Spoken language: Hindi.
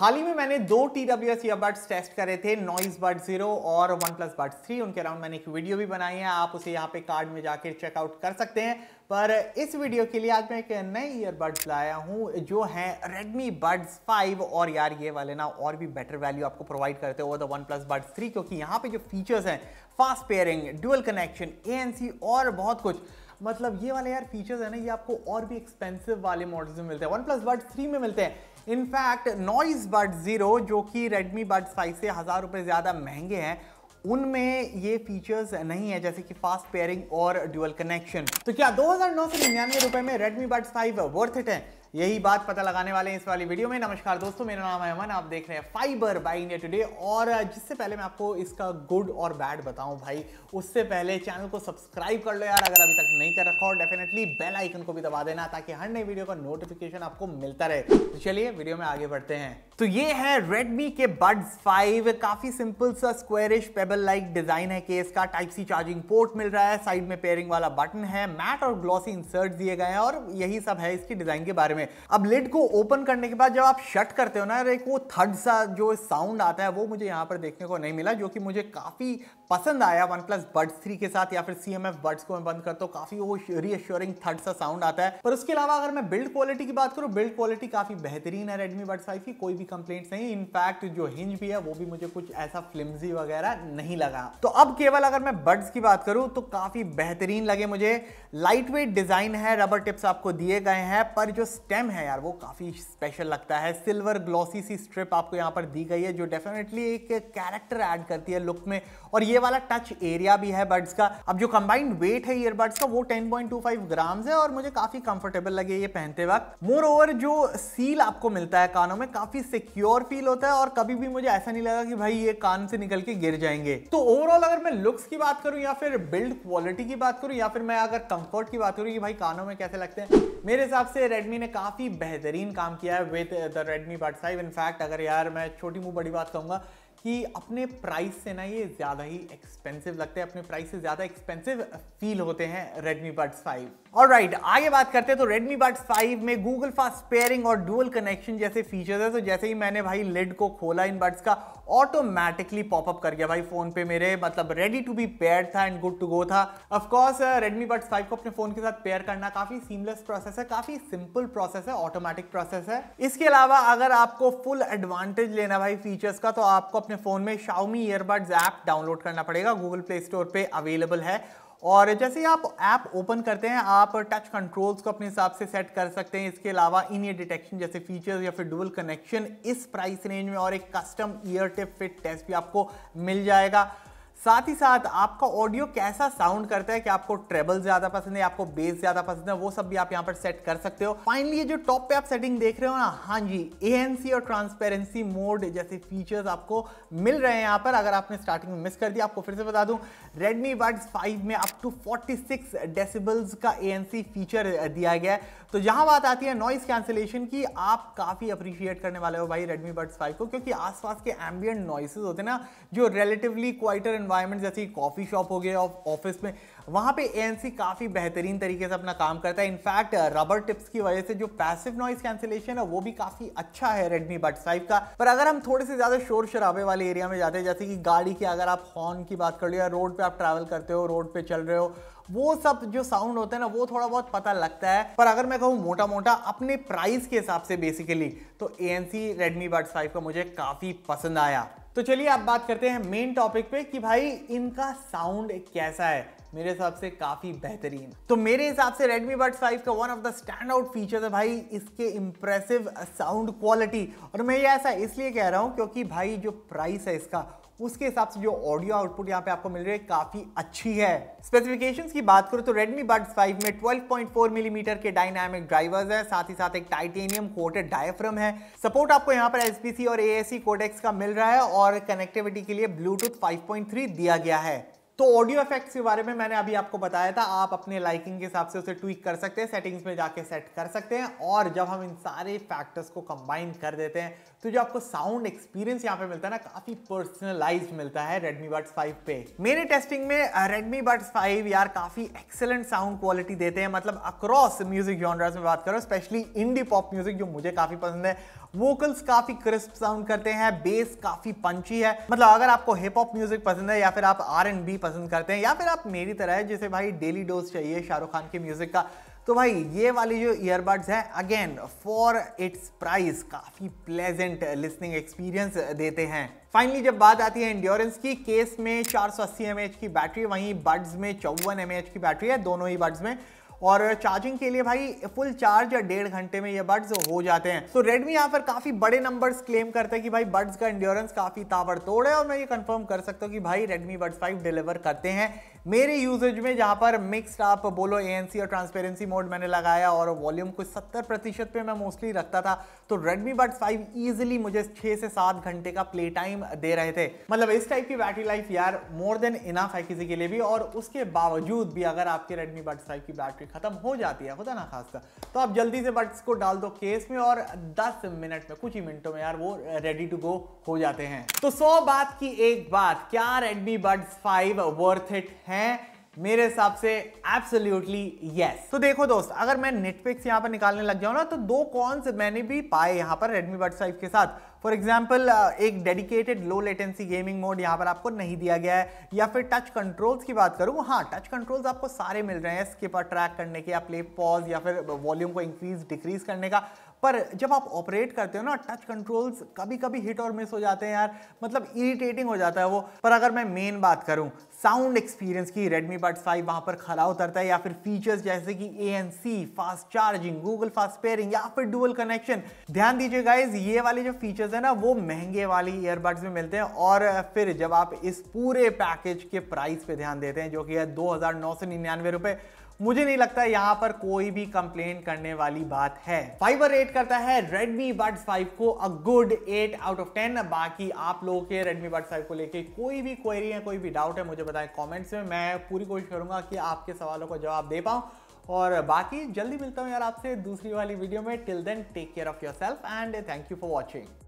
हाल ही में मैंने दो T W S earbuds test करे थे नॉइज बर्ड जीरो और वन प्लस बर्ड थ्री उनके अराउंड मैंने एक वीडियो भी बनाई है आप उसे यहाँ पे कार्ड में जाकर चेकआउट कर सकते हैं पर इस वीडियो के लिए आज मैं एक नए ईयरबड्स लाया हूँ जो है रेडमी बर्ड्स फाइव और यार ये वाले ना और भी बेटर वैल्यू आपको प्रोवाइड करते हो द वन प्लस बर्ड थ्री क्योंकि यहाँ पे जो फीचर्स हैं fast pairing dual connection uh और बहुत कुछ मतलब ये वाले यार फीचर्स है ना ये आपको और भी एक्सपेंसिव वाले मॉडल्स में मिलते हैं वन प्लस बर्ड थ्री में मिलते हैं इनफैक्ट नॉइज़ बर्ड ज़ीरो जो कि रेडमी बर्ड फाइव से हज़ार रुपये ज़्यादा महंगे हैं उनमें ये फीचर्स नहीं है जैसे कि फास्ट पेयरिंग और ड्यूअल कनेक्शन तो क्या दो हजार नौ से निन्यानवे रुपए में रेडमी बर्ड फाइव वर्थ इट है यही बात पता लगाने वाले हैं इस वाली वीडियो में नमस्कार दोस्तों मेरा नाम है अमन आप देख रहे हैं फाइबर बाई इंडिया टुडे और जिससे पहले मैं आपको इसका गुड और बैड बताऊं भाई उससे पहले चैनल को सब्सक्राइब कर लो यार अगर अभी तक नहीं कर रखा हो डेफिनेटली बेल आइकन को भी दबा देना ताकि हर नई वीडियो का नोटिफिकेशन आपको मिलता रहे तो चलिए वीडियो में आगे बढ़ते हैं तो ये है Redmi के Buds 5 काफ़ी सिंपल सा स्क्वेरिश पेबल लाइक डिज़ाइन है केस का टाइप सी चार्जिंग पोर्ट मिल रहा है साइड में पेयरिंग वाला बटन है मैट और ग्लॉसी इंसर्ट दिए गए हैं और यही सब है इसकी डिज़ाइन के बारे में अब लिड को ओपन करने के बाद जब आप शट करते हो ना एक वो थर्ड सा जो साउंड आता है वो मुझे यहाँ पर देखने को नहीं मिला जो कि मुझे काफ़ी पसंद आया वन प्लस बर्ड्स थ्री के साथ या फिर सी एम एफ बर्ड्स को मैं बंद करता हूँ काफ़ी वो रीअश्योरिंग थर्ड सा साउंड आता है पर उसके अलावा अगर मैं बिल्ड क्वालिटी की बात करूँ बिल्ड क्वालिटी काफ़ी बेहतरीन है रेडमी बर्ड्स फाइव की कोई भी की कंप्लेंट्स नहीं इनफैक्ट जो हिंज भी है वो भी मुझे कुछ ऐसा फ्लिमजी वगैरह नहीं लगा तो अब केवल अगर मैं बड्स की बात करूं तो काफ़ी बेहतरीन लगे मुझे लाइट वेट डिज़ाइन है रबर टिप्स आपको दिए गए हैं पर जो स्टेम है यार वो काफ़ी स्पेशल लगता है सिल्वर ग्लॉसी सी स्ट्रिप आपको यहाँ पर दी गई है जो डेफिनेटली एक कैरेक्टर ऐड करती है लुक में और ये वाला टच एरिया भी है बड्स का अब जो कंबाइंड वेट है ईयरबड्स का वो 10.25 ग्राम्स है और मुझे काफ़ी कंफर्टेबल लगे ये पहनते वक्त मोर ओवर जो सील आपको मिलता है कानों में काफ़ी सिक्योर फील होता है और कभी भी मुझे ऐसा नहीं लगा कि भाई ये कान से निकल के गिर जाएंगे तो ओवरऑल अगर मैं लुक्स की बात करूं या फिर बिल्ड क्वालिटी की बात करूं या फिर मैं अगर कंफर्ट की बात करूं कि भाई कानों में कैसे लगते हैं मेरे हिसाब से रेडमी ने काफ़ी बेहतरीन काम किया है with the Redmi buds five in fact अगर यार मैं छोटी मुंह बड़ी बात कहूंगा कि अपने प्राइस से ना ये ज़्यादा ही एक्सपेंसिव लगते हैं अपने प्राइस से ज़्यादा एक्सपेंसिव फील होते हैं Redmi Buds 5 और राइट right, आगे बात करते हैं तो Redmi Buds 5 में Google फास्ट पेयरिंग और डुअल कनेक्शन जैसे फीचर्स है तो जैसे ही मैंने भाई लिड को खोला इन बर्ड्स का ऑटोमेटिकली पॉपअप कर गया भाई फ़ोन पे मेरे मतलब रेडी टू बी पेयर था एंड गुड टू गो था of course Redmi uh, Buds five को अपने फ़ोन के साथ पेयर करना काफ़ी सीमलेस प्रोसेस है काफ़ी सिंपल प्रोसेस है ऑटोमेटिक प्रोसेस है इसके अलावा अगर आपको फुल एडवांटेज लेना भाई फीचर्स का तो आपको अपने अपने फ़ोन में Xiaomi ईयरबड्स ऐप डाउनलोड करना पड़ेगा गूगल प्ले स्टोर पे अवेलेबल है और जैसे ही आप ऐप ओपन करते हैं आप टच कंट्रोल्स को अपने हिसाब से सेट कर सकते हैं इसके अलावा इन ईयर डिटेक्शन जैसे फीचर्स या फिर डुअल कनेक्शन इस प्राइस रेंज में और एक custom ear tip fit test भी आपको मिल जाएगा साथ ही साथ आपका ऑडियो कैसा साउंड करता है कि आपको ट्रेबल ज्यादा पसंद है आपको बेस ज्यादा पसंद है वो सब भी आप यहाँ पर सेट कर सकते हो फाइनली ये जो टॉप पे आप सेटिंग देख रहे हो ना हाँ जी एएनसी और ट्रांसपेरेंसी मोड जैसे फीचर्स आपको मिल रहे हैं यहाँ पर अगर आपने स्टार्टिंग में मिस कर दिया आपको फिर से बता दू रेडमी बड्स 5 में अप टू 46 डेसिबल्स का ए फीचर दिया गया है तो जहां बात आती है नॉइस कैंसिलेशन की आप काफी अप्रिशिएट करने वाले हो भाई रेडमी बड्स फाइव को क्योंकि आसपास के एम्बियंट नॉइसेज होते हैं ना जो रिलेटिवली क्वाइटर एनवायरमेंट इन्वायरमेंट जैसे कॉफ़ी शॉप हो गया ऑफिस में वहाँ पे एएनसी काफ़ी बेहतरीन तरीके से अपना काम करता है इनफैक्ट रबर टिप्स की वजह से जो पैसिव नॉइस कैंसिलेशन है वो भी काफ़ी अच्छा है रेडमी बट फाइव का पर अगर हम थोड़े से ज़्यादा शोर शराबे वाले एरिया में जाते हैं जैसे कि गाड़ी की अगर आप हॉर्न की बात कर लो या रोड पर आप ट्रैवल करते हो रोड पर चल रहे हो वो सब जो साउंड होते हैं ना वो थोड़ा बहुत पता लगता है पर अगर मैं कहूँ मोटा मोटा अपने प्राइस के हिसाब से बेसिकली तो A N C Redmi buds five का मुझे काफ़ी पसंद आया तो चलिए आप बात करते हैं मेन टॉपिक पे कि भाई इनका साउंड कैसा है मेरे हिसाब से काफ़ी बेहतरीन तो मेरे हिसाब से Redmi Buds 5 का one of the stand out feature है भाई इसके इम्प्रेसिव साउंड क्वालिटी और मैं ये ऐसा इसलिए कह रहा हूँ क्योंकि भाई जो प्राइस है इसका उसके हिसाब से जो ऑडियो आउटपुट यहाँ पे आपको मिल रही है काफी अच्छी है स्पेसिफिकेशंस की बात करो तो रेडमी बर्ड 5 में 12.4 मिलीमीटर mm के डायनामिक ड्राइवर्स है साथ ही साथ एक टाइटेनियम कोटेड डायफ्रम है सपोर्ट आपको यहाँ पर एस और ए कोडेक्स का मिल रहा है और कनेक्टिविटी के लिए ब्लूटूथ फाइव दिया गया है तो ऑडियो इफेक्ट्स के बारे में मैंने अभी आपको बताया था आप अपने लाइकिंग के हिसाब से उसे ट्वीक कर सकते हैं सेटिंग्स में जाके सेट कर सकते हैं और जब हम इन सारे फैक्टर्स को कंबाइन कर देते हैं तो जो आपको साउंड एक्सपीरियंस यहाँ पे मिलता है ना काफी पर्सनलाइज मिलता है Redmi Buds 5 पे मेरे टेस्टिंग में Redmi Buds 5 यार काफी एक्सेलेंट साउंड क्वालिटी देते हैं मतलब अक्रॉस म्यूजिक जॉनर्स में बात करो स्पेशली इंडी पॉप म्यूजिक जो मुझे काफी पसंद है वोकल्स काफी क्रिस्प साउंड करते हैं बेस काफी पंची है मतलब अगर आपको हिप हॉप म्यूजिक पसंद है या फिर आप आर एंड बी पसंद करते हैं या फिर आप मेरी तरह है जिसे भाई डेली डोज चाहिए शाहरुख खान के म्यूजिक का तो भाई ये वाली जो ईयरबड्स हैं अगेन फॉर इट्स प्राइस काफ़ी प्लेजेंट लिसनिंग एक्सपीरियंस देते हैं फाइनली जब बात आती है इंड्योरेंस की केस में 480 सौ की बैटरी वहीं बड्स में चौवन एम की बैटरी है दोनों ही बड्स में और चार्जिंग के लिए भाई फुल चार्ज डेढ़ घंटे में ये बड्स हो जाते हैं तो रेडमी यहाँ पर काफी बड़े नंबर्स क्लेम करते हैं कि भाई बड्स का इंड्योरेंस काफी ताबड़तोड़ है और मैं ये कंफर्म कर सकता हूँ कि भाई रेडमी बड्स फाइव डिलीवर करते हैं मेरे यूजेज में जहाँ पर मिक्सड आप बोलो ए और ट्रांसपेरेंसी मोड मैंने लगाया और वॉल्यूम कुछ सत्तर प्रतिशत पे मैं मोस्टली रखता था तो Redmi Buds 5 इजिली मुझे छः से सात घंटे का प्ले टाइम दे रहे थे मतलब इस टाइप की बैटरी लाइफ यार मोर देन इनाफ है किसी के लिए भी और उसके बावजूद भी अगर आपके Redmi Buds 5 की बैटरी खत्म हो जाती है खुदा ना खास्ता तो आप जल्दी से बट्स को डाल दो केस में और 10 मिनट में कुछ ही मिनटों में यार वो रेडी टू गो हो जाते हैं तो सौ बात की एक बात क्या Redmi buds five worth it है मेरे हिसाब से एब्सोल्यूटली यस तो देखो दोस्त अगर मैं नेटफ्लिक्स यहाँ पर निकालने लग जाऊँ ना तो दो कॉन्स मैंने भी पाए यहाँ पर Redmi Buds 5 के साथ फॉर एग्जाम्पल एक dedicated low latency gaming mode यहाँ पर आपको नहीं दिया गया है या फिर टच कंट्रोल्स की बात करूँ हाँ टच कंट्रोल्स आपको सारे मिल रहे हैं इसके पर ट्रैक करने के या प्ले पॉज या फिर वॉल्यूम को इंक्रीज डिक्रीज करने का पर जब आप ऑपरेट करते हो ना टच कंट्रोल्स कभी कभी हिट और मिस हो जाते हैं यार मतलब इरिटेटिंग हो जाता है वो पर अगर मैं मेन बात करूं साउंड एक्सपीरियंस की रेडमी Buds फाइव वहां पर खरा उतरता है या फिर फीचर्स जैसे कि A fast charging Google fast pairing या फिर डुअल कनेक्शन ध्यान दीजिए गाइज ये वाले जो फीचर्स है ना वो महंगे वाली ईयरबड्स में मिलते हैं और फिर जब आप इस पूरे पैकेज के प्राइस पे ध्यान देते हैं जो कि है दो हज़ार नौ सौ निन्यानवे रुपये मुझे नहीं लगता यहाँ पर कोई भी कंप्लेन करने वाली बात है फाइबर रेट करता है रेडमी बर्ड फाइव को a good eight out of ten बाकी आप लोगों के रेडमी बर्ड फाइव को लेके कोई भी क्वेरी है कोई भी डाउट है मुझे बताएं कॉमेंट्स में मैं पूरी कोशिश करूंगा कि आपके सवालों का जवाब दे पाऊँ और बाकी जल्दी मिलता हूँ यार आपसे दूसरी वाली वीडियो में till then take care of yourself and thank you for watching